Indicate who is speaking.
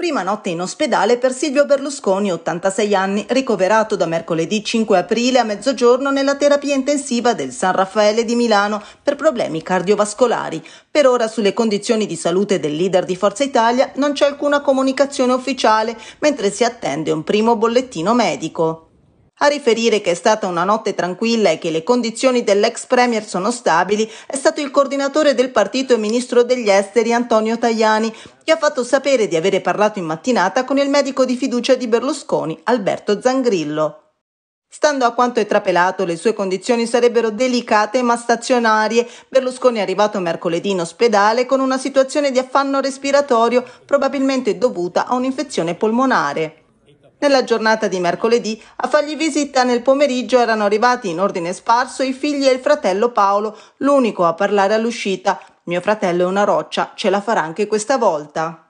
Speaker 1: Prima notte in ospedale per Silvio Berlusconi, 86 anni, ricoverato da mercoledì 5 aprile a mezzogiorno nella terapia intensiva del San Raffaele di Milano per problemi cardiovascolari. Per ora sulle condizioni di salute del leader di Forza Italia non c'è alcuna comunicazione ufficiale, mentre si attende un primo bollettino medico. A riferire che è stata una notte tranquilla e che le condizioni dell'ex premier sono stabili è stato il coordinatore del partito e ministro degli esteri Antonio Tajani, che ha fatto sapere di avere parlato in mattinata con il medico di fiducia di Berlusconi, Alberto Zangrillo. Stando a quanto è trapelato, le sue condizioni sarebbero delicate ma stazionarie. Berlusconi è arrivato mercoledì in ospedale con una situazione di affanno respiratorio probabilmente dovuta a un'infezione polmonare. Nella giornata di mercoledì a fargli visita nel pomeriggio erano arrivati in ordine sparso i figli e il fratello Paolo, l'unico a parlare all'uscita. Mio fratello è una roccia, ce la farà anche questa volta.